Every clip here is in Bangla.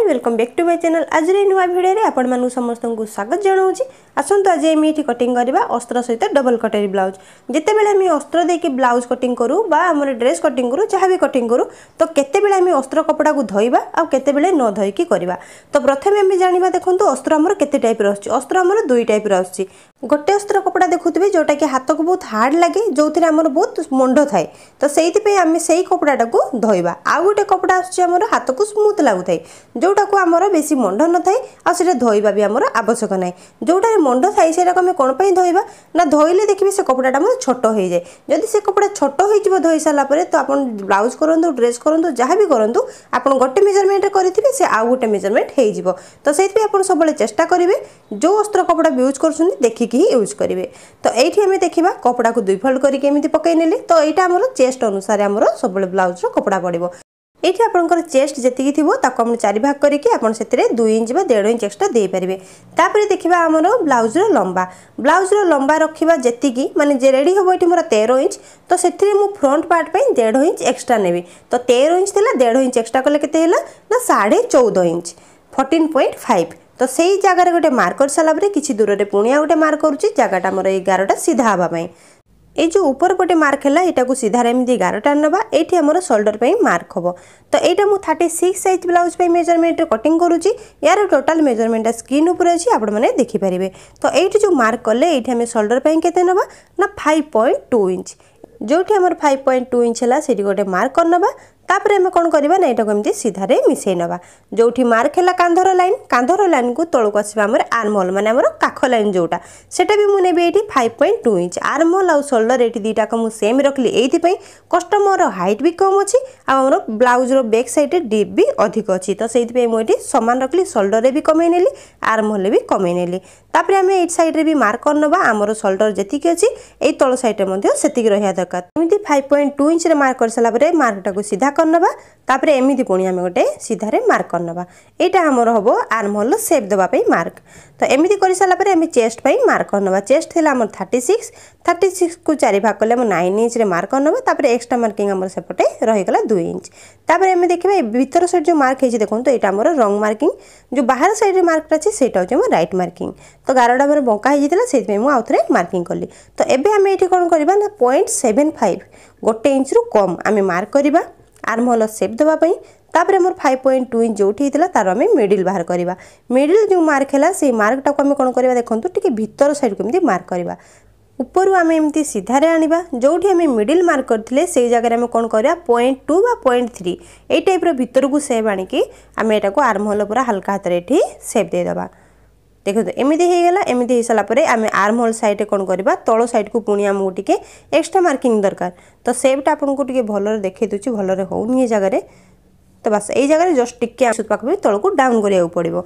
hi welcome back to my channel ଆଜିର ଏହି ନୂଆ ଭିଡ଼ିଓରେ ଆପଣମାନଙ୍କୁ ସମସ୍ତଙ୍କୁ ସ୍ୱାଗତ ଜଣାଉଛି ଆସନ୍ତୁ ଆଜି ଆମେ ଏଠି କଟିଂ କରିବା ଅସ୍ତ୍ର ସହିତ ଡବଲ୍ କଟେରୀ ବ୍ଲାଉଜ୍ ଯେତେବେଳେ ଆମେ ଅସ୍ତ୍ର ଦେଇକି ବ୍ଲାଉଜ୍ କଟିଂ କରୁ ବା ଆମର ଡ୍ରେସ୍ କଟିଂ କରୁ ଯାହା ବି କଟିଂ କରୁ ତ କେତେବେଳେ ଆମେ ଅସ୍ତ୍ର କପଡ଼ାକୁ ଧୋଇବା ଆଉ କେତେବେଳେ ନ ଧୋଇକି କରିବା ତ ପ୍ରଥମେ ଆମେ ଜାଣିବା ଦେଖନ୍ତୁ ଅସ୍ତ୍ର ଆମର କେତେ ଟାଇପ୍ର ଆସୁଛି ଅସ୍ତ୍ର ଆମର ଦୁଇ ଟାଇପ୍ର ଆସୁଛି ଗୋଟେ ଅସ୍ତ୍ର କପଡ଼ା ଦେଖୁଥିବେ ଯେଉଁଟାକି ହାତକୁ ବହୁତ ହାର୍ଡ଼ ଲାଗେ ଯେଉଁଥିରେ ଆମର ବହୁତ ମଣ୍ଡ ଥାଏ ତ ସେଇଥିପାଇଁ ଆମେ ସେଇ କପଡ଼ାଟାକୁ ଧୋଇବା ଆଉ ଗୋଟେ କପଡ଼ା ଆସୁଛି ଆମର ହାତକୁ ସ୍ମୁଥ୍ ଲାଗୁଥାଏ ଯେଉଁ ଯେଉଁଟାକୁ ଆମର ବେଶୀ ମଣ୍ଡ ନଥାଏ ଆଉ ସେଇଟା ଧୋଇବା ବି ଆମର ଆବଶ୍ୟକ ନାହିଁ ଯେଉଁଟାରେ ମଣ୍ଡ ଥାଏ ସେଇଟାକୁ ଆମେ କ'ଣ ପାଇଁ ଧୋଇବା ନା ଧୋଇଲେ ଦେଖିବେ ସେ କପଡ଼ାଟା ଆମର ଛୋଟ ହୋଇଯାଏ ଯଦି ସେ କପଡ଼ା ଛୋଟ ହୋଇଯିବ ଧୋଇ ସାରିଲା ପରେ ତ ଆପଣ ବ୍ଲାଉଜ୍ କରନ୍ତୁ ଡ୍ରେସ୍ କରନ୍ତୁ ଯାହା ବି କରନ୍ତୁ ଆପଣ ଗୋଟେ ମେଜରମେଣ୍ଟ କରିଥିବେ ସେ ଆଉ ଗୋଟେ ମେଜରମେଣ୍ଟ ହୋଇଯିବ ତ ସେଇଥିପାଇଁ ଆପଣ ସବୁବେଳେ ଚେଷ୍ଟା କରିବେ ଯେଉଁ ଅସ୍ତ୍ର କପଡ଼ା ୟୁଜ୍ କରୁଛନ୍ତି ଦେଖିକି ହିଁ ୟୁଜ୍ କରିବେ ତ ଏଇଠି ଆମେ ଦେଖିବା କପଡ଼ାକୁ ଦୁଇ ଫୋଲ୍ଡ କରିକି ଏମିତି ପକାଇ ନେଲେ ତ ଏଇଟା ଆମର ଚେଷ୍ଟ ଅନୁସାରେ ଆମର ସବୁବେଳେ ବ୍ଲାଉଜ୍ର କପଡ଼ା ପଡ଼ିବ ଏଇଠି ଆପଣଙ୍କର ଚେଷ୍ଟ ଯେତିକି ଥିବ ତାକୁ ଆପଣ ଚାରି ଭାଗ କରିକି ଆପଣ ସେଥିରେ ଦୁଇ ଇଞ୍ଚ ବା ଦେଢ଼ ଇଞ୍ଚ ଏକ୍ସଟ୍ରା ଦେଇପାରିବେ ତାପରେ ଦେଖିବା ଆମର ବ୍ଲାଉଜ୍ର ଲମ୍ବା ବ୍ଲାଉଜ୍ର ଲମ୍ବା ରଖିବା ଯେତିକି ମାନେ ଯେ ରେଡ଼ି ହେବ ଏଠି ମୋର ତେର ଇଞ୍ଚ ତ ସେଥିରେ ମୁଁ ଫ୍ରଣ୍ଟ ପାର୍ଟ ପାଇଁ ଦେଢ଼ ଇଞ୍ଚ ଏକ୍ସଟ୍ରା ନେବି ତ ତେର ଇଞ୍ଚ ଥିଲା ଦେଢ଼ ଇଞ୍ଚ ଏକ୍ସଟ୍ରା କଲେ କେତେ ହେଲା ନା ସାଢ଼େ ଚଉଦ ଇଞ୍ଚ ଫର୍ଟିନ୍ ପଏଣ୍ଟ ଫାଇଭ୍ ତ ସେଇ ଜାଗାରେ ଗୋଟେ ମାର୍କ କରିସାରିଲା ପରେ କିଛି ଦୂରରେ ପୁଣି ଆଉ ଗୋଟେ ମାର୍କ କରୁଛି ଜାଗାଟା ଆମର ଏଗାରଟା ସିଧା ହେବା ପାଇଁ এই যে উপর পটে মার্ক হল এটাকে সিধার এমনি গার টানবা এইটি আমার সোল্ডর মার্ক হব তো এইটা মু থার্টি সিক্স সাইজ ব্লাউজ মেজরমেন্টরে কটিং করুছি ইয়ার টোটাল মেজরমেন্টটা স্কিন উপরে অছি আপনার দেখিপারে তো এইটি যে মার্ক কলে এইটি আমি সোল্ডর কেতে নেবা না ফাইভ পয়েন্ট টু ইঞ্চ যেটি আমার ফাইভ পয়েন্ট টু ইঞ্চ হল সেটি গোটে মার্ক করে নেবা তাপরে আমি কোণ করা না এটাকে এমনি সিধারে মিশাই নেবা যেটি মার্ক হল কাঁধর লাইন কাঁধর লাইনকু তলক আসবে আমার আর্মহল মানে আমার কাখ লাইন যেটা সেটা বি নেবি এটি five point two inch armhole আউ সোল্ডর এটি দুইটাক মু সেম রাখলি এইপাই কষ্টমর হাইট বি কম অছি আমার ব্লাউজর ব্যাক সাইডে ডিপ বি অধিক অছি তো সেইপাই মু এটি সমান রাখলি সোল্ডরে বি কমাই নেলি আর্মহলে বি কমাই নেলি তাপরে আমি এই সাইড্রে বি মার্ক କରିନେବା ଆମର ସୋଲ୍ଡର ଯେତିକି ଅଛି ଏଇ ତଳ ସାଇଡ଼୍ରେ ମଧ୍ୟ ସେତିକି ରହିବା ଦରକାର ଏମିତି ଫାଇଭ୍ ପଏଣ୍ଟ ଟୁ ଇଞ୍ଚରେ ମାର୍କ କରିସାରିଲା ପରେ ମାର୍କଟାକୁ ସିଧା କରିନେବା ତାପରେ ଏମିତି ପୁଣି ଆମେ ଗୋଟେ ସିଧାରେ ମାର୍କ କରିନେବା ଏଇଟା ଆମର ହେବ ଆର୍ମ ହୋଲ୍ର ସେପ୍ ଦେବା ପାଇଁ ମାର୍କ ତ ଏମିତି କରିସାରିଲା ପରେ ଆମେ ଚେଷ୍ଟ ପାଇଁ ମାର୍କ କରିନେବା ଚେଷ୍ଟ ଥିଲା ଆମର ଥାର୍ଟି ସିକ୍ସ ଥାର୍ଟି ସିକ୍ସକୁ ଚାରି ଭାଗ କଲେ ଆମେ ନାଇନ୍ ଇଞ୍ଚରେ ମାର୍କ କରିନେବା ତାପରେ ଏକ୍ସଟ୍ରା ମାର୍କିଂ ଆମର ସେପଟେ ରହିଗଲା ଦୁଇ ଇଞ୍ଚ ତାପରେ ଆମେ ଦେଖିବା ଏ ଭିତର ସାଇଡ଼୍ ଯେଉଁ ମାର୍କ ହେଇଛି ଦେଖନ୍ତୁ ଏଇଟା ଆମର ରଙ୍ଗ ମାର୍କିଂ ଯେଉଁ ବାହାର ସାଇଡ଼୍ରେ ମାର୍କଟା ଅଛି ସେଇଟା ହେଉଛି ଆମର ରାଇଟ୍ ମାର୍କିଂ তো গাରଟା ମୋର ବଙ୍କା ହେଇଯାଇଥିଲା ସେଇଥିପାଇଁ ମୁଁ ଆଉଥରେ ମାର୍କିଂ କଲି ତ ଏବେ ଆମେ ଏଠି କ'ଣ କରିବା ନା ପଏଣ୍ଟ ସେଭେନ୍ ଫାଇଭ୍ ଗୋଟେ ଇଞ୍ଚରୁ କମ୍ ଆମେ ମାର୍କ କରିବା ଆର୍ମହୋଲ ସେପ୍ ଦେବା ପାଇଁ ତାପରେ ଆମର ଫାଇଭ୍ ପଏଣ୍ଟ ଟୁ ଇଞ୍ଚ ଯେଉଁଠି ହେଇଥିଲା ତାର ଆମେ ମିଡ଼ିଲ୍ ବାହାର କରିବା ମିଡ଼ିଲ୍ ଯେଉଁ ମାର୍କ ହେଲା ସେଇ ମାର୍କଟାକୁ ଆମେ କ'ଣ କରିବା ଦେଖନ୍ତୁ ଟିକେ ଭିତର ସାଇଡ଼କୁ ଏମିତି ମାର୍କ କରିବା ଉପରୁ ଆମେ ଏମିତି ସିଧାରେ ଆଣିବା ଯେଉଁଠି ଆମେ ମିଡ଼ିଲ୍ ମାର୍କ କରିଥିଲେ ସେଇ ଜାଗାରେ ଆମେ କ'ଣ କରିବା ପଏଣ୍ଟ ଟୁ ବା ପଏଣ୍ଟ ଥ୍ରୀ ଏଇ ଟାଇପ୍ର ଭିତରକୁ ସେଭ୍ ଆଣିକି ଆମେ ଏଟାକୁ ଆର୍ମହୋଲ ପୁରା ହାଲକା ହାତରେ ଏଠି ସେଭ୍ ଦେଇଦେବା ଦେଖନ୍ତୁ ଏମିତି ହେଇଗଲା ଏମିତି ହେଇସାରିଲା ପରେ ଆମେ ଆର୍ମ ହୋଲ୍ ସାଇଡ଼୍ରେ କ'ଣ କରିବା ତଳ ସାଇଡ଼୍କୁ ପୁଣି ଆମକୁ ଟିକେ ଏକ୍ସଟ୍ରା ମାର୍କିଂ ଦରକାର ତ ସେପ୍ଟା ଆପଣଙ୍କୁ ଟିକେ ଭଲରେ ଦେଖେଇ ଦେଉଛି ଭଲରେ ହେଉନି ଏ ଜାଗାରେ তো বাସ୍ ଏଇ ଜାଗାରେ ଜଷ୍ଟ ଟିକେ ଆସୁତ ପାଖ ବି ତଳକୁ ଡାଉନ୍ କରିବାକୁ ପଡ଼ିବ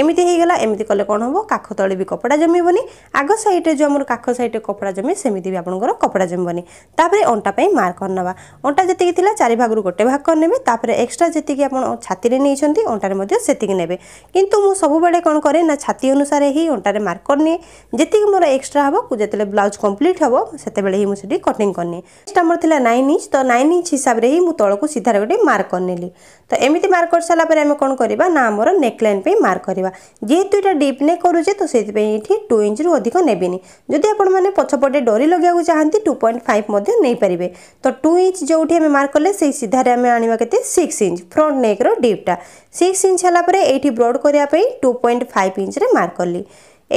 ଏମିତି ହେଇଗଲା ଏମିତି କଲେ କ'ଣ ହେବ କାଖ ତଳେ ବି କପଡ଼ା ଜମିବନି ଆଗ ସାଇଡ଼୍ରେ ଯେଉଁ ଆମର କାଖ ସାଇଡ଼୍ରେ କପଡ଼ା ଜମେ ସେମିତି ବି ଆପଣଙ୍କର କପଡ଼ା ଜମିବନି ତାପରେ ଅଣ୍ଟା ପାଇଁ ମାର୍କ କରିନେବା ଅଣ୍ଟା ଯେତିକି ଥିଲା ଚାରି ଭାଗରୁ ଗୋଟେ ଭାଗ କରିନେବେ ତାପରେ ଏକ୍ସଟ୍ରା ଯେତିକି ଆପଣ ଛାତିରେ ନେଇଛନ୍ତି ଅଣ୍ଟାରେ ମଧ୍ୟ ସେତିକି ନେବେ କିନ୍ତୁ ମୁଁ ସବୁବେଳେ କ'ଣ କରେ ନା ଛାତି ଅନୁସାରେ ହିଁ ଅଣ୍ଟାରେ ମାର୍କ କରିନିଏ ଯେତିକି ମୋର ଏକ୍ସଟ୍ରା ହେବ ଯେତେବେଳେ ବ୍ଲାଉଜ୍ କମ୍ପ୍ଲିଟ୍ ହେବ ସେତେବେଳେ ହିଁ ମୁଁ ସେଠି କଟିଂ କରିନିଏ ଏକ୍ସଟ୍ରା ମୋର ଥିଲା ନାଇନ୍ ଇଞ୍ଚ ତ ନାଇନ୍ ଇଞ୍ଚ ହିସାବରେ ହିଁ ମୁଁ ତଳକୁ ସିଧାରେ ଗୋଟେ ମାର୍କ କରିନେଲି ତ ଏମିତି ମାର୍କ କରିସାରିଲା ପରେ ଆମେ କ'ଣ କରିବା ନା ଆମର ନେକ୍ଲାଇନ୍ ପାଇଁ ମାର୍କ କରିବା ଯେହେତୁ ଏଇଟା ଡିପ୍ ନେକ୍ କରୁଛେ ତ ସେଥିପାଇଁ ଏଠି ଟୁ ଇଞ୍ଚରୁ ଅଧିକ ନେବେନି ଯଦି ଆପଣମାନେ ପଛପଟେ ଡରି ଲଗାଇବାକୁ ଚାହାନ୍ତି ଟୁ ପଏଣ୍ଟ ଫାଇଭ୍ ମଧ୍ୟ ନେଇପାରିବେ ତ ଟୁ ଇଞ୍ଚ ଯେଉଁଠି ଆମେ ମାର୍କ କଲେ ସେଇ ସିଧାରେ ଆମେ ଆଣିବା କେତେ ସିକ୍ସ ଇଞ୍ଚ ଫ୍ରଣ୍ଟ ନେକ୍ର ଡିପ୍ଟା ସିକ୍ସ ଇଞ୍ଚ ହେଲା ପରେ ଏଇଠି ବ୍ରଡ୍ କରିବା ପାଇଁ ଟୁ ପଏଣ୍ଟ ଫାଇଭ୍ ଇଞ୍ଚରେ ମାର୍କ କଲି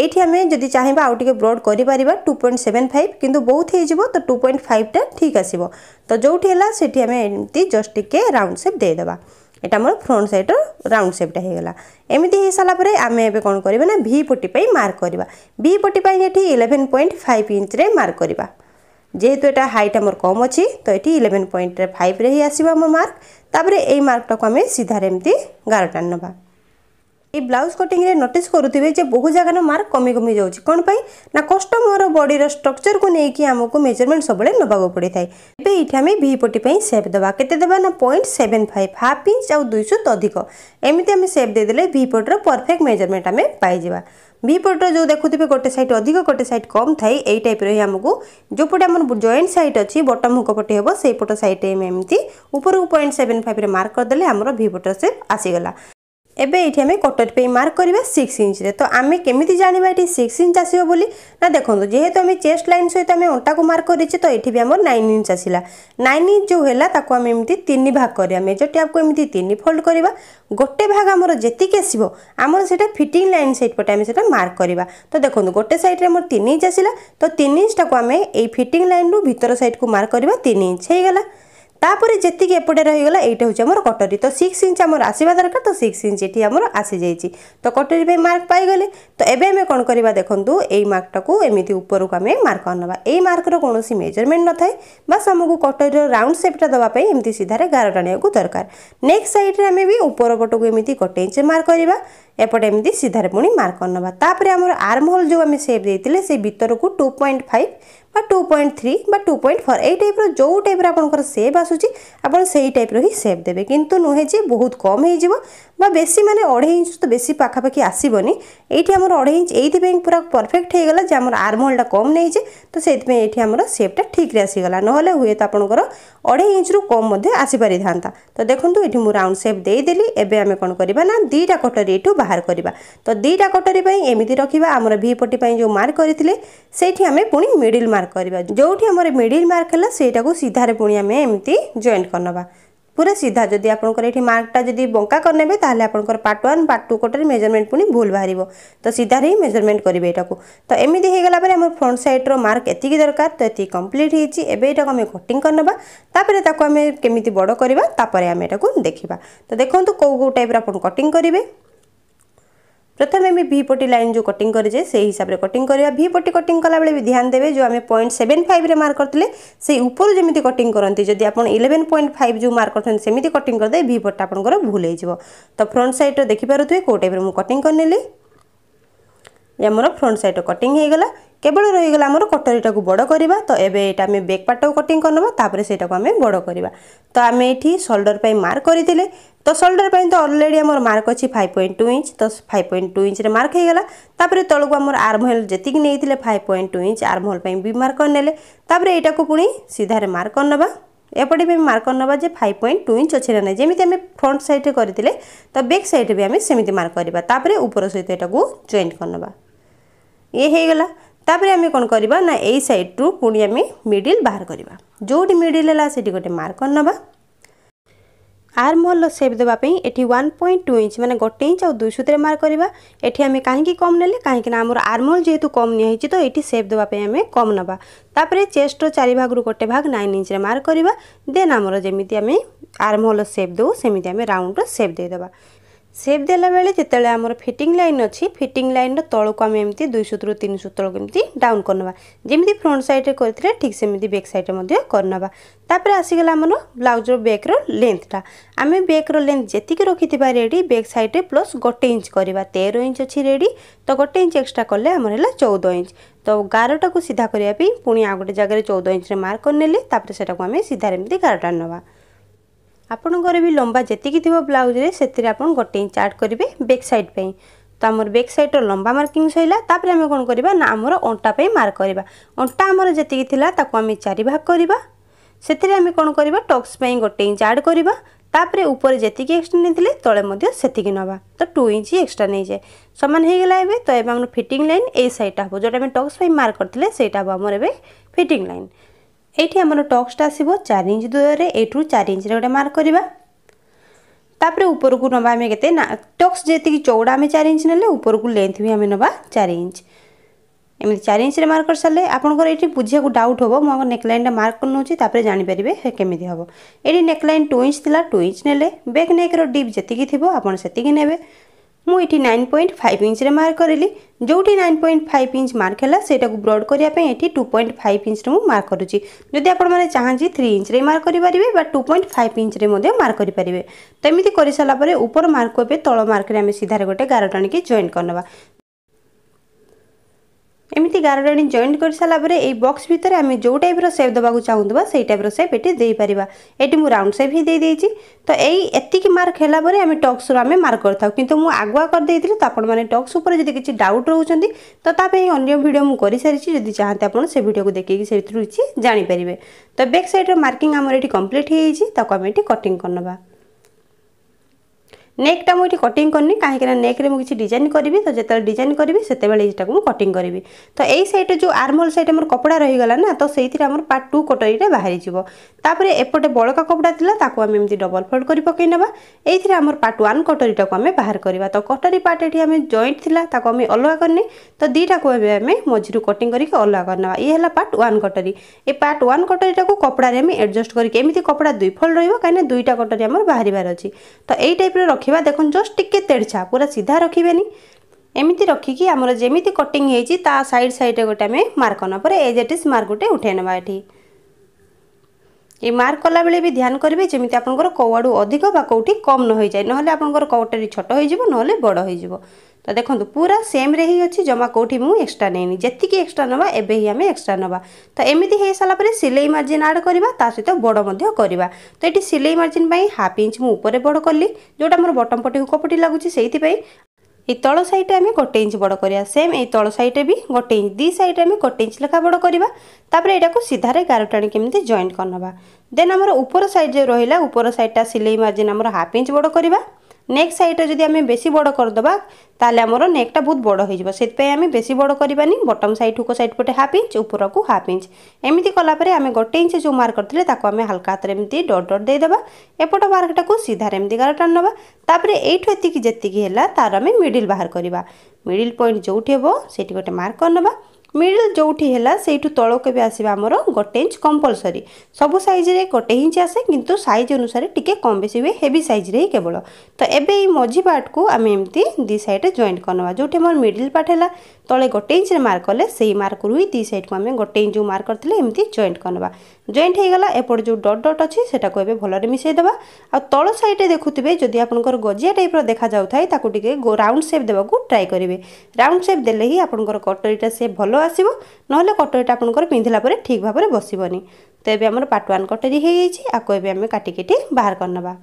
এইটি আমি যদি চাহিবা আউ টিকে ব্রড করিপারিবা টু পয়েন্ট সেভেন ফাইভ কিন্তু বহুত হয়েযিব তো টু পয়েন্ট ফাইভটা ঠিক আসব তো যেটি হল সেটি আমি এমতি জস্ট টিকে রাউন্ড সেপ দিয়েদেবা এটা আমার ফ্রন্ট সাইডর রাউন্ড সেপটা হয়ে গলা এমতি হয়ে সারা পরে আমি এবে কোণ করবা না ভি পটি পাই মার্ক করা ভি পটি পাই এটি ইলেভেন পয়েন্ট ফাইভ ইঞ্চরে মার্ক করা যেহেতু এটা হাইট আমার কম অছি তো এটি ইলেভেন পয়েন্ট ফাইভ্রে হি আসবে আমার মার্ক তাপরে এই মার্কটাকে আমি সিধারে এমতি গারটান নেবা এই ବ୍ଲାଉଜ୍ କଟିଂରେ ନୋଟିସ୍ କରୁଥିବେ ଯେ ବହୁ ଜାଗାର ମାର୍କ କମି କମି ଯାଉଛି କ'ଣ ପାଇଁ ନା କଷ୍ଟମର ବଡ଼ିର ଷ୍ଟ୍ରକ୍ଚରକୁ ନେଇକି ଆମକୁ ମେଜରମେଣ୍ଟ ସବୁବେଳେ ନେବାକୁ ପଡ଼ିଥାଏ ଏବେ ଏଇଠି ଆମେ ଭି ପଟି ପାଇଁ ସେପ୍ ଦେବା କେତେ ଦେବା ନା point seven five half inch ଆଉ ଦୁଇଶହ ଅଧିକ ଏମିତି ଆମେ ସେପ୍ ଦେଇଦେଲେ ଭି ପଟିର ପରଫେକ୍ଟ ମେଜରମେଣ୍ଟ ଆମେ ପାଇଯିବା ଭି ପଟର ଯେଉଁ ଦେଖୁଥିବେ ଗୋଟେ ସାଇଟ୍ ଅଧିକ ଗୋଟେ ସାଇଟ୍ କମ୍ ଥାଏ ଏଇ ଟାଇପ୍ର ହିଁ ଆମକୁ ଯେଉଁପଟେ ଆମର ଜଏଣ୍ଟ ସାଇଟ୍ ଅଛି ବଟମ୍ ହୁକ ପଟେ ହେବ ସେଇପଟ ସାଇଟ୍ରେ ଆମେ ଏମିତି ଉପରକୁ ପଏଣ୍ଟ ସେଭେନ୍ ଫାଇଭ୍ରେ ମାର୍କ କରିଦେଲେ ଆମର ଭି ପଟର ସେପ୍ ଆସିଗଲା এবে এইটি আমি কটর পে মার্ক করা সিক্স ইঞ্চরে তো আমি কেমিতি জাঁয়া এটি সিক্স ইঞ্চ আসব বলে না দেখুন যেহেতু আমি চেস্ট লাইন সহিত আমি অন্টাকে মার্ক করেছি তো এটি বি আমার নাইন ইঞ্চ আসা নাইন ইঞ্চ যে হল তাকে আমি এমনি তিন ভাগ করা মেজর ট্যাপকে এমনি তিন ফোল্ড করা গোটে ভাগ আমার যেতিকি আসব আমার সেটা ফিটিং লাইন সাইড পটে আমি সেটা মার্ক করা তো দেখুন গোটে সাইড্রে আমার তিন ইঞ্চ আসা তো তিন ইঞ্চটাকে আমি এই ফিটিং লাইন রু ভিতর সাইডকু মার্ক করা তিন ইঞ্চ হয়ে গেলা তাপরে যেতিকি এপটে রহিগলা এইটা হচ্ছে আমার কটরি তো সিক্স ইঞ্চ আমার আসবা দরকার তো সিক্স ইঞ্চ এটি আমার আসিযাই তো কটরি মার্ক পাইগলে তো এবে আমি কম করা দেখুন এই মার্কটাকে এমিতি উপরক আমি মার্ক নেবা এই মার্কর কোণী মেজরমেন্ট নথায় বাস আমি কটরির রাউন্ড সেপটা দেওয়া এমতি সিধারে গার টাণিয়া দরকার নেক্সট সাইড্রে আমি বি উপর পটকু এমিতি গোটে ইঞ্চ মার্ক করা এপটে এমতি সিধারে পুঁ মার্ক নেবা তাপরে আমার আর্ম হোল যে আমি সেপ দিয়ে সেই ভিতরকু টু পয়েন্ট ফাইভ বা টু পয়েন্ট থ্রি বা টু পয়েন্ট ফୋର୍ ଏଇ ଟାଇପ୍ର ଯେଉଁ ଟାଇପ୍ର ଆପଣଙ୍କର ସେପ୍ ଆସୁଛି ଆପଣ ସେଇ ଟାଇପ୍ର ହିଁ ସେପ୍ ଦେବେ କିନ୍ତୁ ନୁହେଁ ଯେ ବହୁତ କମ୍ ହେଇଯିବ বা বেশি মানে অঢ়াই ইঞ্চ তো বেশি পাখাপাখি আসবনি এইটি আমার অঢ়াই ইঞ্চ এইপাই পুরা পরফেক্ট হয়ে গেল যে আমার আর্মহোলটা কম নেইছে তো সেই এইটি আমার সেপটা ঠিকরে আসিগলা নহলে হুয়েত আপনার ইঞ্চ রু কম মধ্যে আসিপারি থাকে তো দেখুন এটি মু রাউন্ড সেপ দিয়েদেলি এবে আমি কোণ করা না দুইটা কটরি এটু বাহার করা তো দুইটা কটরি এমিতি রাখা আমার ভি পটি যে মার্ক করে সেইটি আমি পুঁজি মিডিল মার্ক করা যেটি আমার মিডিল মার্ক হল সেইটা সিধারে পুঁ আমি এমতি জয়েন্ট করবা ପୁରା ସିଧା ଯଦି ଆପଣଙ୍କର ଏଠି ମାର୍କଟା ଯଦି ବଙ୍କା କରିନେବେ ତାହେଲେ ଆପଣଙ୍କର ପାର୍ଟ ୱାନ୍ ପାର୍ଟ ଟୁ କୋଟରେ ମେଜରମେଣ୍ଟ ପୁଣି ଭୁଲ ବାହାରିବ ତ ସିଧାରେ ହିଁ ମେଜରମେଣ୍ଟ କରିବେ ଏଇଟାକୁ ତ ଏମିତି ହେଇଗଲା ପରେ ଆମର ଫ୍ରଣ୍ଟ ସାଇଡ଼୍ର ମାର୍କ ଏତିକି ଦରକାର ତ ଏତିକି କମ୍ପ୍ଲିଟ୍ ହେଇଛି ଏବେ ଏଇଟାକୁ ଆମେ କଟିଂ କରିନେବା ତାପରେ ତାକୁ ଆମେ କେମିତି ବଡ଼ କରିବା ତାପରେ ଆମେ ଏଟାକୁ ଦେଖିବା ତ ଦେଖନ୍ତୁ କେଉଁ କେଉଁ ଟାଇପ୍ର ଆପଣ କଟିଂ କରିବେ প্রথমে আমি ভি পটি লাইন যে কটিং করেছে সেই হিসাবে কটিং করা ভি পটি কটিং কলাবেলে বি ধ্যান দেবে যে আমি পয়েন্ট সেভেন ফাইভে মার্ক করলে সেই উপর যেমি কটিং করতে যদি আপনার ইলেভেন পয়েন্ট ফাইভ যে মার্ক করছেন সেমি কটিং করে ভি পটটা আপনার ভুল হয়ে যাব তো ফ্রন্ট সাইড্রে দেখিপারে কেউ টাইপ্রে কটিং করে নেলি আমার ফ্রন্ট সাইড কটিং হয়েগলা কেবল রয়েগলা আমার কটরিটা বড় করা তো এবে এটা আমি ব্যাক পার্টটা কটিং করনেবা তাপরে সেটা আমি বড় করা তো আমি এটি সোল্ডর পাই মার্ক করে তো সোল্ডর পাই তো অলরেডি আমার মার্ক অছি ফাইভ পয়েন্ট টু ইঞ্চ তো ফাইভ পয়েন্ট টু ইঞ্চরে মার্ক হয়েগলা তাপরে তলকু আমার আর্মহোল যেতিকি নিয়ে five point two inch armhole পাই বি মার্ক নেলে তাপরে এইটাকে পুঁ সিধারে মার্ক নেবা এপটে বি মার্ক নেবা যে ফাইভ পয়েন্ট টু ইঞ্চ অছে না না যেমি আমি ফ্রন্ট সাইডে করে তো ব্যাক সাইডে বি আমি সেমি মার্ক করা তাপরে উপর সহ এটা জয়েন্ট করে নেবা ଇଏ ହେଇଗଲା ତାପରେ ଆମେ କ'ଣ କରିବା ନା ଏଇ ସାଇଡ଼୍ରୁ ପୁଣି ଆମେ ମିଡ଼ିଲ୍ ବାହାର କରିବା ଯେଉଁଠି ମିଡ଼ିଲ୍ ହେଲା ସେଠି ଗୋଟେ ମାର୍କର ନେବା ଆର୍ମ ହୋଲ୍ର ସେପ୍ ଦେବା ପାଇଁ ଏଠି ୱାନ୍ ପଏଣ୍ଟ ଟୁ ଇଞ୍ଚ ମାନେ ଗୋଟେ ଇଞ୍ଚ ଆଉ ଦୁଇ ସୁତରେ ମାର୍କ କରିବା ଏଠି ଆମେ କାହିଁକି କମ୍ ନେଲେ କାହିଁକିନା ଆମର ଆର୍ମ ହୋଲ୍ ଯେହେତୁ କମ୍ ନିଆହେଇଛି ତ ଏଠି ସେପ୍ ଦେବା ପାଇଁ ଆମେ କମ୍ ନେବା ତାପରେ ଚେଷ୍ଟର ଚାରି ଭାଗରୁ ଗୋଟେ ଭାଗ ନାଇନ୍ ଇଞ୍ଚରେ ମାର୍କ କରିବା ଦେନ୍ ଆମର ଯେମିତି ଆମେ ଆର୍ମ ହୋଲ୍ର ସେପ୍ ଦେଉ ସେମିତି ଆମେ ରାଉଣ୍ଡର ସେପ୍ ଦେଇଦେବା ସେପ୍ ଦେଲାବେଳେ ଯେତେବେଳେ ଆମର ଫିଟିଂ ଲାଇନ୍ ଅଛି ଫିଟିଂ ଲାଇନ୍ର ତଳକୁ ଆମେ ଏମିତି ଦୁଇ ସୂତ୍ରରୁ ତିନି ସୂତ୍ର ଏମିତି ଡାଉନ୍ କରିନେବା ଯେମିତି ଫ୍ରଣ୍ଟ ସାଇଡ଼୍ରେ କରିଥିଲେ ଠିକ୍ ସେମିତି ବ୍ୟାକ୍ ସାଇଡ଼୍ରେ ମଧ୍ୟ କରିନେବା ତାପରେ ଆସିଗଲା ଆମର ବ୍ଲାଉଜ୍ର ବ୍ୟାକ୍ର ଲେନ୍ଥଟା ଆମେ ବ୍ୟାକ୍ର ଲେନ୍ଥ ଯେତିକି ରଖିଥିବା ରେଡ଼ି ବ୍ୟାକ୍ ସାଇଡ଼୍ରେ ପ୍ଲସ୍ ଗୋଟେ ଇଞ୍ଚ କରିବା ତେର ଇଞ୍ଚ ଅଛି ରେଡ଼ି ତ ଗୋଟେ ଇଞ୍ଚ ଏକ୍ସଟ୍ରା କଲେ ଆମର ହେଲା ଚଉଦ ଇଞ୍ଚ ତ ଗାରଟାକୁ ସିଧା କରିବା ପାଇଁ ପୁଣି ଆଉ ଗୋଟେ ଜାଗାରେ ଚଉଦ ଇଞ୍ଚରେ ମାର୍କ କରିନେଲେ ତାପରେ ସେଟାକୁ ଆମେ ସିଧାରେ ଏମିତି ଗାରଟା ନେବା ଆପଣଙ୍କର ବି ଲମ୍ବା ଯେତିକି ଥିବ ବ୍ଲାଉଜ୍ରେ ସେଥିରେ ଆପଣ ଗୋଟେ ଇଞ୍ଚ ଆଡ଼୍ କରିବେ ବ୍ୟାକ୍ ସାଇଡ଼୍ ପାଇଁ ତ ଆମର ବ୍ୟାକ୍ ସାଇଡ଼୍ର ଲମ୍ବା ମାର୍କିଂ ସରିଲା ତାପରେ ଆମେ କ'ଣ କରିବା ନା ଆମର ଅଣ୍ଟା ପାଇଁ ମାର୍କ କରିବା ଅଣ୍ଟା ଆମର ଯେତିକି ଥିଲା ତାକୁ ଆମେ ଚାରି ଭାଗ କରିବା ସେଥିରେ ଆମେ କ'ଣ କରିବା ଟକ୍ସ ପାଇଁ ଗୋଟେ ଇଞ୍ଚ ଆଡ଼୍ କରିବା ତାପରେ ଉପରେ ଯେତିକି ଏକ୍ସଟ୍ରା ନେଇଥିଲେ ତଳେ ମଧ୍ୟ ସେତିକି ନେବା ତ ଟୁ ଇଞ୍ଚ ଏକ୍ସଟ୍ରା ନେଇଯାଏ ସମାନ ହେଇଗଲା ଏବେ ତ ଏବେ ଆମର ଫିଟିଂ ଲାଇନ୍ ଏଇ ସାଇଡ଼୍ଟା ହେବ ଯେଉଁଟା ଆମେ ଟକ୍ସ ପାଇଁ ମାର୍କ କରିଥିଲେ ସେଇଟା ହେବ ଆମର ଏବେ ଫିଟିଂ ଲାଇନ୍ ଏଇଠି ଆମର ଟକ୍ସଟା ଆସିବ ଚାରି ଇଞ୍ଚ ଦୂରରେ ଏଇଠୁ ଚାରି ଇଞ୍ଚରେ ଗୋଟେ ମାର୍କ କରିବା ତାପରେ ଉପରକୁ ନେବା ଆମେ କେତେ ନା ଟକ୍ସ ଯେତିକି ଚଉଡ଼ା ଆମେ ଚାରି ଇଞ୍ଚ ନେଲେ ଉପରକୁ ଲେନ୍ଥ ବି ଆମେ ନେବା ଚାରି ଇଞ୍ଚ ଏମିତି ଚାରି ଇଞ୍ଚରେ ମାର୍କ କରିସାରିଲେ ଆପଣଙ୍କର ଏଇଠି ବୁଝିବାକୁ ଡାଉଟ୍ ହେବ ମୁଁ ଆମ ନେକ୍ଲାଇନ୍ଟା ମାର୍କ କରିନେଉଛି ତାପରେ ଜାଣିପାରିବେ କେମିତି ହେବ ଏଇଠି ନେକ୍ଲାଇନ୍ ଟୁ ଇଞ୍ଚ ଥିଲା ଟୁ ଇଞ୍ଚ ନେଲେ ବ୍ୟାକ୍ ନେକ୍ର ଡିପ୍ ଯେତିକି ଥିବ ଆପଣ ସେତିକି ନେବେ ମୁଁ ଏଠି ନାଇନ୍ ପଏଣ୍ଟ ଫାଇଭ୍ ଇଞ୍ଚରେ ମାର୍କ କରିଲି ଯେଉଁଠି nine point five inch mark ହେଲା ସେଇଟାକୁ ବ୍ରଡ୍ କରିବା ପାଇଁ ଏଠି ଟୁ ପଏଣ୍ଟ ଫାଇଭ୍ ଇଞ୍ଚରେ ମୁଁ ମାର୍କ କରୁଛି ଯଦି ଆପଣମାନେ ଚାହାନ୍ତି ଥ୍ରୀ ଇଞ୍ଚରେ ମାର୍କ କରିପାରିବେ ବା ଟୁ ପଏଣ୍ଟ ଫାଇଭ୍ ଇଞ୍ଚରେ ମଧ୍ୟ ମାର୍କ କରିପାରିବେ ତ ଏମିତି କରିସାରିଲା ପରେ ଉପର ମାର୍କକୁ ଏବେ ତଳ ମାର୍କରେ ଆମେ ସିଧାରେ ଗୋଟେ ଗାର ଟାଣିକି ଜଏନ୍ କରିନେବା এমনি গারডানি জয়েন্ট କରିସାରିଲା ପରେ এই বক্স ভিতরে আমি যে টাইপর সেপ দেওয়া চাহুবা সেই টাইপর সেপ এটি দিয়েপার এটি মু রাউন্ড সেপ হি দিয়েছি তো এই এতিকি মার্ক হলা পরে আমি টক্সর আমি মার্ক করে থাকি কিন্তু মু আগুয়া করেদি তো আপনার টক্স উপরে যদি কিছু ডাউট রয়েছেন তো তাপরে অন্য ভিডিও মু করে সারিছি যদি চাহাতে আপনার সে ভিডিওকে দেখি সেতু কিছু জাঁপারে তো ব্যাক সাইড্র মার্কিং আমার এটি কমপ্লিট হয়ে যাই তাকে আমি এটি কটিং করে নেবা নেকটা ମୁଁ ଏଠି କଟିଂ କରିନି କାହିଁକିନା ନେକ୍ରେ ମୁଁ କିଛି ଡିଜାଇନ୍ କରିବି ତ ଯେତେବେଳେ ଡିଜାଇନ୍ କରିବି ସେତେବେଳେ ଏଇଟାକୁ ମୁଁ କଟିଂ କରିବି ତ ଏଇ ସାଇଡ଼୍ରେ ଯେଉଁ ଆର୍ମହୋଲ୍ ସାଇଡ଼୍ ଆମର କପଡ଼ା ରହିଗଲା ନା ତ ସେଇଥିରେ ଆମର ପାର୍ଟ ଟୁ କଟରୀଟା ବାହାରିଯିବ ତାପରେ ଏପଟେ ବଳକା କପଡ଼ା ଥିଲା ତାକୁ ଆମେ ଏମିତି ଡବଲ୍ ଫୋଲ୍ଡ କରି ପକାଇ ନେବା ଏଇଥିରେ ଆମର ପାର୍ଟ ୱାନ୍ କଟରୀଟାକୁ ଆମେ ବାହାର କରିବା ତ କଟରୀ ପାର୍ଟ ଏଠି ଆମେ ଜଏଣ୍ଟ ଥିଲା ତାକୁ ଆମେ ଅଲଗା କରିନେ ତ ଦୁଇଟାକୁ ଏବେ ଆମେ ମଝିରୁ କଟିଂ କରିକି ଅଲଗା କରିନେବା ଇଏ ହେଲା ପାର୍ଟ ୱାନ୍ କଟରୀ ଏ ପାର୍ଟ ୱାନ୍ କଟରୀଟାକୁ କପଡ଼ାରେ ଆମେ ଆଡ଼ଜଷ୍ଟ କରିକି ଏମିତି କପଡ଼ା ଦୁଇ ଫୋଲ୍ଡ ରହିବ କାହିଁକିନା ଦୁଇଟା କଟରୀ ଆମର ବାହାରିବାର ଅଛି ତ ଏଇ ଟାଇପ୍ର ରଖି ରଖିବା ଦେଖନ୍ତୁ ଜଷ୍ଟ ଟିକେ ତେଢ଼ଛା ପୁରା ସିଧା ରଖିବେନି ଏମିତି ରଖିକି ଆମର ଯେମିତି କଟିଂ ହେଇଛି ତା ସାଇଡ଼୍ ସାଇଡ଼୍ରେ ଗୋଟେ ଆମେ ମାର୍କ ନେବା ପରେ ଏଜ୍ ଏଟିସ୍ ମାର୍କ ଗୋଟେ ଉଠାଇ ନେବା ଏଠି এই মার্ক কলাবেলে ବି ଧ୍ୟାନ କରିବେ ଯେମିତି ଆପଣଙ୍କର କେଉଁଆଡ଼ୁ ଅଧିକ ବା କେଉଁଠି କମ୍ ନ ହୋଇଯାଏ ନହେଲେ ଆପଣଙ୍କର କେଉଁଟାରେ ଛୋଟ ହୋଇଯିବ ନହେଲେ ବଡ଼ ହୋଇଯିବ ତ ଦେଖନ୍ତୁ ପୁରା ସେମ୍ରେ ହିଁ ଅଛି ଜମା କେଉଁଠି ମୁଁ ଏକ୍ସଟ୍ରା ନେଇନି ଯେତିକି ଏକ୍ସଟ୍ରା ନେବା ଏବେ ହିଁ ଆମେ ଏକ୍ସଟ୍ରା ନେବା ତ ଏମିତି ହୋଇସାରିଲା ପରେ ସିଲେଇ ମାର୍ଜିନ୍ ଆଡ଼୍ କରିବା ତା ସହିତ ବଡ଼ ମଧ୍ୟ କରିବା ତ ଏଠି ସିଲେଇ ମାର୍ଜିନ୍ ପାଇଁ ହାଫ୍ ଇଞ୍ଚ୍ ମୁଁ ଉପରେ ବଡ଼ କଲି ଯେଉଁଟା ମୋର ବଟମ୍ ପଟି ହୁକ ପଟି ଲାଗୁଛି ସେଇଥିପାଇଁ এই তল সাইডে আমি গোটে ইঞ্চ বড় করা সেম এই তল সাইডে বি গোটে ইঞ্চ দুই সাইডে আমি গোটে ইঞ্চ লেখা বড় করা তাপরে এটাকে সিধারে গার টাণিক এমনি জয়েন্ট করে নেবা দেন আমার উপর সাইড যে রহিলা উপর সাইডটা সিলাই মার্জিন আমার হাফ ইঞ্চ বড় করা নেক সাইডটা যদি আমি বেশি বড় করদেবা তাহলে আমার নেকটা বহুত বড় হয়ে যাব সেইপাই আমি বেশি বড় করবানি বটম সাইড হুক সাইড পটে হাফ ইঞ্চ উপরকু হাফ ইঞ্চ এমিতি কলাপরে আমি গোটে ইঞ্চ যে মার্ক করলে তাকে আমি হালকা হাতের এমতি ডট ডট দিয়েদেবা এপট মার্কটাকে সিধার এমতি গাড় টান নেবা তাপরে এইটু এতিকি যেতিকি হল তার আমি মিডিল বাহার করা মিডিল পয়েন্ট যেটি হব সেটি গোটে মার্ক করে নেবা ମିଡ଼ିଲ୍ ଯେଉଁଠି ହେଲା ସେଇଠୁ ତଳ କେବେ ଆସିବା ଆମର ଗୋଟେ ଇଞ୍ଚ କମ୍ପଲସରି ସବୁ ସାଇଜ୍ରେ ଗୋଟେ ଇଞ୍ଚ ଆସେ କିନ୍ତୁ ସାଇଜ୍ ଅନୁସାରେ ଟିକେ କମ୍ ବେଶୀ ହୁଏ ହେଭି ସାଇଜ୍ରେ ହିଁ କେବଳ ତ ଏବେ ଏଇ ମଝି ପାର୍ଟକୁ ଆମେ ଏମିତି ଦୁଇ ସାଇଡ଼୍ରେ ଜଏଣ୍ଟ କରିନେବା ଯେଉଁଠି ଆମର ମିଡ଼ିଲ୍ ପାର୍ଟ ହେଲା ତଳେ ଗୋଟେ ଇଞ୍ଚରେ ମାର୍କ କଲେ ସେଇ ମାର୍କରୁ ହିଁ ଦୁଇ ସାଇଡ଼କୁ ଆମେ ଗୋଟେ ଇଞ୍ଚ ଯେଉଁ ମାର୍କ କରିଥିଲେ ଏମିତି ଜଏଣ୍ଟ କରିନେବା ଜଏଣ୍ଟ ହୋଇଗଲା ଏପଟେ ଯେଉଁ ଡଟ୍ ଡଟ୍ ଅଛି ସେଟାକୁ ଏବେ ଭଲରେ ମିଶାଇଦେବା ଆଉ ତଳ ସାଇଡ଼୍ରେ ଦେଖୁଥିବେ ଯଦି ଆପଣଙ୍କର ଗଜିଆ ଟାଇପ୍ର ଦେଖାଯାଉଥାଏ ତାକୁ ଟିକେ ରାଉଣ୍ଡ ସେପ୍ ଦେବାକୁ ଟ୍ରାଏ କରିବେ ରାଉଣ୍ଡ ସେପ୍ ଦେଲେ ହିଁ ଆପଣଙ୍କର କଟୋରୀଟା ସେ ଭଲ ଆସିବ ନହେଲେ କଟୋରୀଟା ଆପଣଙ୍କର ପିନ୍ଧିଲା ପରେ ଠିକ୍ ଭାବରେ ବସିବନି ତ ଏବେ ଆମର ପାର୍ଟ ୱାନ୍ କଟୋରୀ ହୋଇଯାଇଛି ଆକୁ ଏବେ ଆମେ କାଟି କାଟି ବାହାର କରିନେବା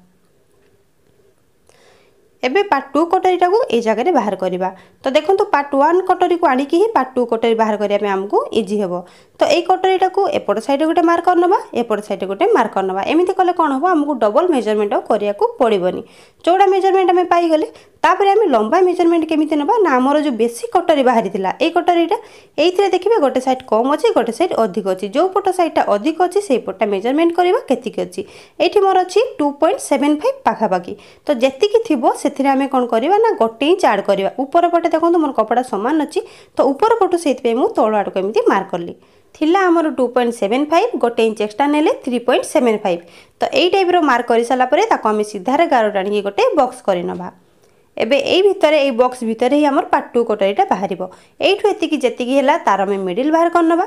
ଏବେ ପାର୍ଟ ଟୁ କଟୋରୀଟାକୁ ଏଇ ଜାଗାରେ ବାହାର କରିବା ତ ଦେଖନ୍ତୁ ପାର୍ଟ ୱାନ୍ କଟୋରୀକୁ ଆଣିକି ହିଁ ପାର୍ଟ ଟୁ କଟୋରୀ ବାହାର କରିବା ପାଇଁ ଆମକୁ ଇଜି ହେବ ତ ଏଇ କଟୋରୀଟାକୁ ଏପଟ ସାଇଡ଼୍ରେ ଗୋଟେ ମାର୍କ କରିନେବା ଏପଟ ସାଇଡ଼୍ରେ ଗୋଟେ ମାର୍କ କରିନେବା ଏମିତି କଲେ କ'ଣ ହେବ ଆମକୁ ଡବଲ୍ ମେଜରମେଣ୍ଟ ଆଉ କରିବାକୁ ପଡ଼ିବନି ଚଉଡ଼ା ମେଜରମେଣ୍ଟ ଆମେ ପାଇଗଲେ ତାପରେ ଆମେ ଲମ୍ବା ମେଜରମେଣ୍ଟ କେମିତି ନେବା ନା ଆମର ଯେଉଁ ବେଶୀ କଟୋରୀ ବାହାରିଥିଲା ଏଇ କଟୋରୀଟା ଏଇଥିରେ ଦେଖିବେ ଗୋଟେ ସାଇଡ଼୍ କମ୍ ଅଛି ଗୋଟେ ସାଇଡ଼୍ ଅଧିକ ଅଛି ଯେଉଁ ପଟ ସାଇଡ଼୍ଟା ଅଧିକ ଅଛି ସେଇ ପଟଟା ମେଜରମେଣ୍ଟ କରିବା କେତିକି ଅଛି ଏଇଠି ମୋର ଅଛି ଟୁ ପଏଣ୍ଟ ସେଭେନ୍ ଫାଇଭ୍ ପାଖାପାଖି ତ ଯେତିକି ଥିବ ସେତିକି ସେଥିରେ ଆମେ କ'ଣ କରିବା ନା ଗୋଟେ ଇଞ୍ଚ ଆଡ଼୍ କରିବା ଉପର ପଟେ ଦେଖନ୍ତୁ ମୋର କପଡ଼ା ସମାନ ଅଛି ତ ଉପର ପଟୁ ସେଇଥିପାଇଁ ମୁଁ ତଳ ଆଡ଼କୁ ଏମିତି ମାର୍କ କଲି ଥିଲା ଆମର ଟୁ ପଏଣ୍ଟ ସେଭେନ୍ ଫାଇଭ୍ ଗୋଟେ ଇଞ୍ଚ ଏକ୍ସଟ୍ରା ନେଲେ ଥ୍ରୀ ପଏଣ୍ଟ ସେଭେନ୍ ଫାଇଭ୍ ତ ଏଇ ଟାଇପ୍ର ମାର୍କ କରିସାରିଲା ପରେ ତାକୁ ଆମେ ସିଧାରେ ଗାର ଟାଣିକି ଗୋଟେ ବକ୍ସ କରିନେବା ଏବେ ଏଇ ଭିତରେ ଏଇ ବକ୍ସ ଭିତରେ ହିଁ ଆମର ପାଟୁ କଟରୀଟା ବାହାରିବ ଏଇଠୁ ଏତିକି ଯେତିକି ହେଲା ତାର ଆମେ ମିଡ଼ିଲ୍ ବାହାର କରିନେବା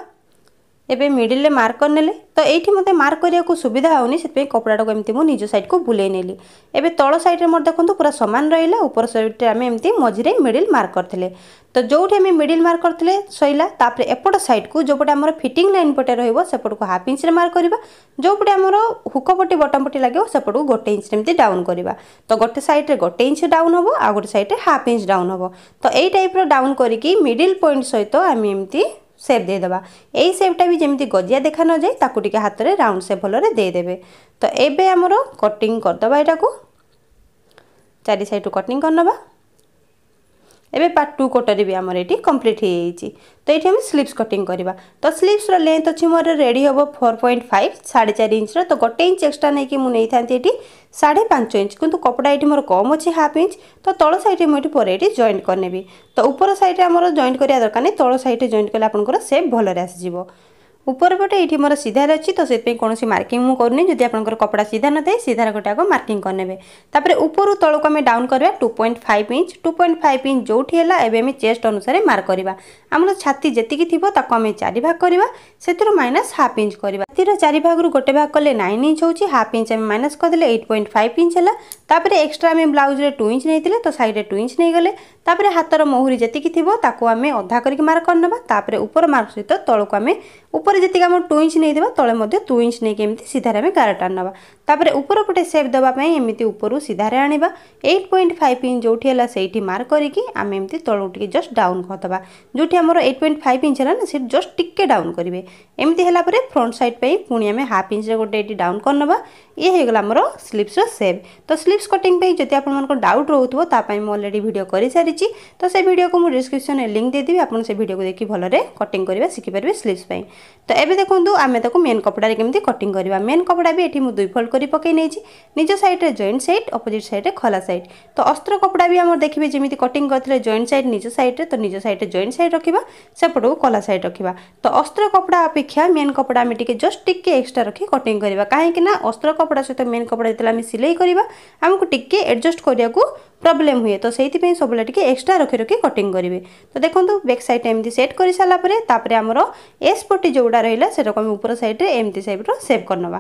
ଏବେ ମିଡ଼ିଲରେ ମାର୍କ କରିନେଲେ ତ ଏଇଠି ମୋତେ ମାର୍କ କରିବାକୁ ସୁବିଧା ହେଉନି ସେଥିପାଇଁ କପଡ଼ାଟାକୁ ଏମିତି ମୁଁ ନିଜ ସାଇଡ଼କୁ ବୁଲେଇ ନେଲି ଏବେ ତଳ ସାଇଡ଼ରେ ମୋର ଦେଖନ୍ତୁ ପୁରା ସମାନ ରହିଲା ଉପର ସାଇଡ଼ରେ ଆମେ ଏମିତି ମଝିରେ ମିଡ଼ିଲ୍ ମାର୍କ କରିଥିଲେ ତ ଯେଉଁଠି ଆମେ ମିଡ଼ିଲ୍ ମାର୍କ କରିଥିଲେ ସରିଲା ତାପରେ ଏପଟ ସାଇଡ଼କୁ ଯେଉଁପଟେ ଆମର ଫିଟିଂ ଲାଇନ୍ ପଟେ ରହିବ ସେପଟକୁ ହାଫ୍ ଇଞ୍ଚରେ ମାର୍କ କରିବା ଯେଉଁପଟେ ଆମର ହୁକ ପଟେ ବଟମ୍ ପଟେ ଲାଗିବ ସେପଟକୁ ଗୋଟେ ଇଞ୍ଚରେ ଏମିତି ଡାଉନ୍ କରିବା ତ ଗୋଟେ ସାଇଡ଼ରେ ଗୋଟେ ଇଞ୍ଚ ଡାଉନ୍ ହେବ ଆଉ ଗୋଟେ ସାଇଡ଼ରେ ହାଫ୍ ଇଞ୍ଚ ଡାଉନ୍ ହେବ ତ ଏଇ ଟାଇପ୍ର ଡାଉନ୍ କରିକି ମିଡ଼ିଲ୍ ପଏଣ୍ଟ ସହିତ ଆମେ ଏମିତି ସେପ୍ ଦେଇଦେବା ଏଇ ସେପ୍ଟା ବି ଯେମିତି ଗଜିଆ ଦେଖା ନଯାଏ ତାକୁ ଟିକେ ହାତରେ ରାଉଣ୍ଡ ସେପ୍ ଭଲରେ ଦେଇଦେବେ ତ ଏବେ ଆମର କଟିଂ କରିଦେବା ଏଇଟାକୁ ଚାରି ସାଇଡ଼୍ରୁ କଟିଂ କରିନେବା এবে পার্ট টু কোটারি বি আমার এটি কমপ্লিট হয়ে যাইছি তো এটি আমি স্লিপস কটিং করা তো স্লিপসর লেন্থ অছি মোর রেডি হব ফোর পয়েন্ট ফাইভ সাড়ে চারি ইঞ্চর তো গোটে ইঞ্চ এক্সট্রা নেই মু নেইথান্তি এটি সাড়ে পাঁচ ইঞ্চ কিন্তু কপড়া এটি মোর কম অছি হাফ ইঞ্চ তো তল সাইডে মু এটি পরে এটি জয়েন্ট করে নেবি তো উপর সাইডে আমার জয়েন্ট করা দরকার নেই তল সাইডে জয়েন্ট কলে আপনার সেপ ভালরে আসিযোগ ଉପରପଟେ ଏଇଠି ମୋର ସିଧାରେ ଅଛି ତ ସେଥିପାଇଁ କୌଣସି ମାର୍କିଂ ମୁଁ କରୁନି ଯଦି ଆପଣଙ୍କର କପଡ଼ା ସିଧା ନଥାଏ ସିଧାର ଗୋଟାକ ମାର୍କିଂ କରିନେବେ ତାପରେ ଉପରୁ ତଳକୁ ଆମେ ଡାଉନ୍ କରିବା two point five inch two point five inch ଯେଉଁଠି ହେଲା ଏବେ ଆମେ ଚେଷ୍ଟ ଅନୁସାରେ ମାର୍କ କରିବା ଆମର ଛାତି ଯେତିକି ଥିବ ତାକୁ ଆମେ ଚାରି ଭାଗ କରିବା ସେଥିରୁ ମାଇନସ୍ ହାଫ୍ ଇଞ୍ଚ କରିବା ଛାତିର ଚାରି ଭାଗରୁ ଗୋଟେ ଭାଗ କଲେ ନାଇନ୍ ଇଞ୍ଚ ହେଉଛି ହାଫ୍ ଇଞ୍ଚ ଆମେ ମାଇନସ୍ କରିଦେଲେ ଏଇଟ୍ ପଏଣ୍ଟ ଫାଇଭ୍ ଇଞ୍ଚ ହେଲା ତାପରେ ଏକ୍ସଟ୍ରା ଆମେ ବ୍ଲାଉଜରେ ଟୁ ଇଞ୍ଚ ନେଇଥିଲେ ତ ସାଇଡ଼ରେ ଟୁ ଇଞ୍ଚ ନେଇଗଲେ ତାପରେ ହାତର ମହୁରି ଯେତିକି ଥିବ ତାକୁ ଆମେ ଅଧା କରିକି ମାର୍କ କରିନେବା ତାପରେ ଉପର ମାର୍କ ସହିତ ତଳକୁ ଆମେ ଉପରେ ଯେତିକି ଆମ ଟୁ ଇଞ୍ଚ ନେଇଥିବା ତଳେ ମଧ୍ୟ ଟୁ ଇଞ୍ଚ ନେଇକି ଏମିତି ସିଧାରେ ଆମେ ଗାରଟା ଆଣିନେବା ତାପରେ ଉପର ପଟେ ସେପ୍ ଦେବା ପାଇଁ ଏମିତି ଉପରୁ ସିଧାରେ ଆଣିବା ଏଇଟ୍ ପଏଣ୍ଟ ଫାଇଭ୍ ଇଞ୍ଚ ଯେଉଁଠି ହେଲା ସେଇଠି ମାର୍କ କରିକି ଆମେ ଏମିତି ତଳକୁ ଟିକେ ଜଷ୍ଟ ଡାଉନ୍ କରିଦେବା ଯେଉଁଠି ଆମର ଏଇଟ୍ ପଏଣ୍ଟ ଫାଇଭ୍ ଇଞ୍ଚ ହେଲା ନା ସେଠି ଜଷ୍ଟ ଟିକେ ଡାଉନ୍ କରିବେ ଏମିତି ହେଲା ପରେ ଫ୍ରଣ୍ଟ ସାଇଡ଼୍ ପାଇଁ ପୁଣି ଆମେ ହାଫ୍ ଇଞ୍ଚରେ ଗୋଟେ ଏଠି ଡାଉନ୍ କରିନେବା ଇଏ ହେଇଗଲା ଆମର ସ୍ଲିପ୍ସର ସେପ୍ ତ ସ୍ଲିପ୍ ক্লিप्स कटिंग पे जदि आपमनको डाउट रहउथबो ता पई म ऑलरेडी वीडियो करि सारिछि तो से वीडियो को मु डिस्क्रिप्शन रे लिंक दे देबी आपन से वीडियो को देखि भलो रे कटिंग करबा सिखि परबे स्लीव्स पई तो एबे देखंतु आमे ताको मेन कपडा रे केमति कटिंग करबा मेन कपडा भी एठी मु दुई फोल्ड करि पकै नेछि निज साइड रे जॉइंट साइड अपोजिट साइड रे खला साइड तो अस्त्र कपडा भी हमर देखिबे जेमिति कटिंग करथले जॉइंट साइड निज साइड रे तो निज साइड रे जॉइंट साइड रखिबा सेपटको खला साइड रखिबा तो अस्त्र कपडा अपेक्षा मेन कपडा आमे टिके जस्ट टिके एक्स्ट्रा रखि कटिंग करबा काहे कि ना अस्त्र कपडा सहित मेन कपडा जेतला आमे सिलाई करबा आमको टिके एडजस्ट करा ପ୍ରୋବ୍ଲେମ୍ ହୁଏ ତ ସେଇଥିପାଇଁ ସବୁବେଳେ ଟିକେ ଏକ୍ସଟ୍ରା ରଖି ରଖି କଟିଂ କରିବେ ତ ଦେଖନ୍ତୁ ବ୍ୟାକ୍ ସାଇଡ଼୍ଟା ଏମିତି ସେଟ୍ କରିସାରିଲା ପରେ ତାପରେ ଆମର ଏସ୍ ପଟି ଯେଉଁଟା ରହିଲା ସେଟାକୁ ଆମେ ଉପର ସାଇଡ଼୍ରେ ଏମିତି ଟାଇପ୍ର ସେଭ୍ କରିନେବା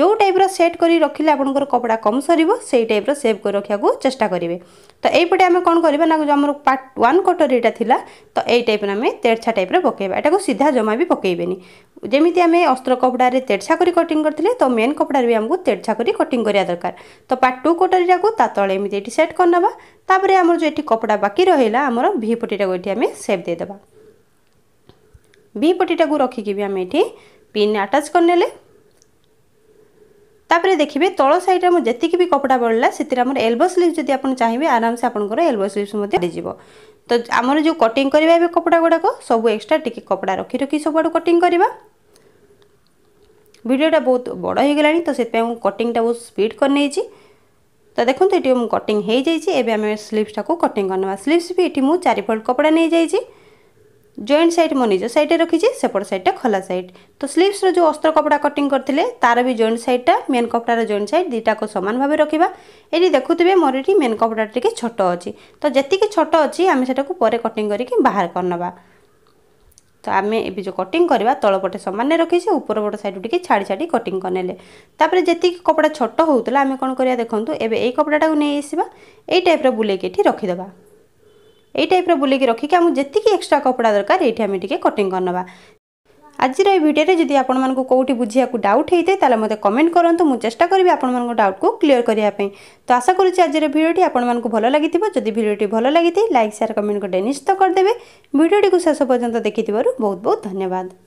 ଯେଉଁ ଟାଇପ୍ର ସେଟ୍ କରି ରଖିଲେ ଆପଣଙ୍କର କପଡ଼ା କମ୍ ସରିବ ସେଇ ଟାଇପ୍ର ସେଭ୍ କରି ରଖିବାକୁ ଚେଷ୍ଟା କରିବେ ତ ଏଇପଟେ ଆମେ କ'ଣ କରିବା ନା ଯେଉଁ ଆମର ପାର୍ଟ ୱାନ୍ କଟରୀଟା ଥିଲା ତ ଏଇ ଟାଇପ୍ର ଆମେ ତେରଛା ଟାଇପ୍ରେ ପକାଇବା ଏଟାକୁ ସିଧା ଜମା ବି ପକାଇବେନି ଯେମିତି ଆମେ ଅସ୍ତ୍ର କପଡ଼ାରେ ତେଡ଼ଛା କରି କଟିଂ କରିଥିଲେ ତ ମେନ୍ କପଡ଼ାରେ ବି ଆମକୁ ତେଡ଼ଛା କରି କଟିଂ କରିବା ଦରକାର ତ ପାର୍ଟ ଟୁ କଟରୀଟାକୁ ତା ତଳେ ଏମିତି ଏଠି ସେଟ୍ କରିନେବା ତାପରେ ଆମର ଯେଉଁ ଏଠି କପଡ଼ା ବାକି ରହିଲା ଆମର ଭି ପଟିଟାକୁ ଏଠି ଆମେ ସେପ୍ ଦେଇଦେବା ଭି ପଟିଟାକୁ ରଖିକି ବି ଆମେ ଏଠି ପିନ୍ ଆଟାଚ୍ କରିନେଲେ ତାପରେ ଦେଖିବେ ତଳ ସାଇଡ଼ରେ ଆମର ଯେତିକି ବି କପଡ଼ା ବଳିଲା ସେଥିରେ ଆମର ଏଲ୍ବୋ ସ୍ଲିଭ୍ ଯଦି ଆପଣ ଚାହିଁବେ ଆରାମସେ ଆପଣଙ୍କର ଏଲ୍ବୋ ସ୍ଲିଭ୍ସ ମଧ୍ୟ ହେଇଯିବ ତ ଆମର ଯେଉଁ କଟିଂ କରିବା ଏବେ କପଡ଼ା ଗୁଡ଼ାକ ସବୁ ଏକ୍ସଟ୍ରା ଟିକେ କପଡ଼ା ରଖି ରଖି ସବୁଆଡ଼ୁ କଟିଂ କରିବା ভিডিওটা বড় ବହୁତ ବଡ଼ ହେଇଗଲାଣି ତ কটিংটা ମୁଁ স্পিড করে নিয়েছি তো দেখুন এটি কটিং হয়ে যাই এবার আমি স্লিভসটা কটিং করে নেওয়া স্লিভস বি এটি চারি ফোল্ড কপড়া নিয়ে যাই জয়েন্ট সাইড মো নিজ সাইডে রাখিছি সেপট সাইডটা খোলা সাইড তো স্লিভসর যে অস্ত্র কপড়া কটিং করলে তার বি জয়েন্ট সাইডটা মেন কপড়ার জয়েন্ট সাইড দুইটা সমান ভাবে রাখবা এটি দেখুবে মোর এটি মেন কপড়াটা টিকি ছোট অছি ছোট অছি আমি সেটা পরে কটিং করি বাহার করে নেওয়া ଆମେ ଏବେ ଯେଉଁ କଟିଂ କରିବା ତଳପଟେ ସମାନରେ ରଖିଛେ ଉପରପଟ ସାଇଡ଼୍ ଟିକେ ଛାଡ଼ି ଛାଡ଼ି କଟିଂ କରିନେଲେ ତାପରେ ଯେତିକି କପଡ଼ା ଛୋଟ ହେଉଥିଲା ଆମେ କ'ଣ କରିବା ଦେଖନ୍ତୁ ଏବେ ଏଇ କପଡ଼ାଟାକୁ ନେଇ ଆସିବା ଏଇ ଟାଇପ୍ର ବୁଲେଇକି ଏଠି ରଖିଦେବା ଏଇ ଟାଇପ୍ର ବୁଲେଇକି ରଖିକି ଆମକୁ ଯେତିକି ଏକ୍ସଟ୍ରା କପଡ଼ା ଦରକାର ଏଇଠି ଆମେ ଟିକେ କଟିଂ କରିନେବା ଆଜିର ଏହି ଭିଡ଼ିଓରେ ଯଦି ଆପଣମାନଙ୍କୁ କେଉଁଠି ବୁଝିବାକୁ ଡାଉଟ୍ ହେଇଥାଏ ତାହେଲେ ମୋତେ କମେଣ୍ଟ କରନ୍ତୁ ମୁଁ ଚେଷ୍ଟା କରିବି ଆପଣମାନଙ୍କ ଡାଉଟ୍କୁ କ୍ଲିଅର କରିବା ପାଇଁ ତ ଆଶା କରୁଛି ଆଜିର ଭିଡ଼ିଓଟି ଆପଣମାନଙ୍କୁ ଭଲ ଲାଗିଥିବ ଯଦି ଭିଡ଼ିଓଟି ଭଲ ଲାଗିଥାଏ ଲାଇକ୍ ସେୟାର କମେଣ୍ଟ ଗୋଟେ ନିଶ୍ଚିତ କରିଦେବେ ଭିଡ଼ିଓଟିକୁ ଶେଷ ପର୍ଯ୍ୟନ୍ତ ଦେଖିଥିବାରୁ ବହୁତ ବହୁତ ଧନ୍ୟବାଦ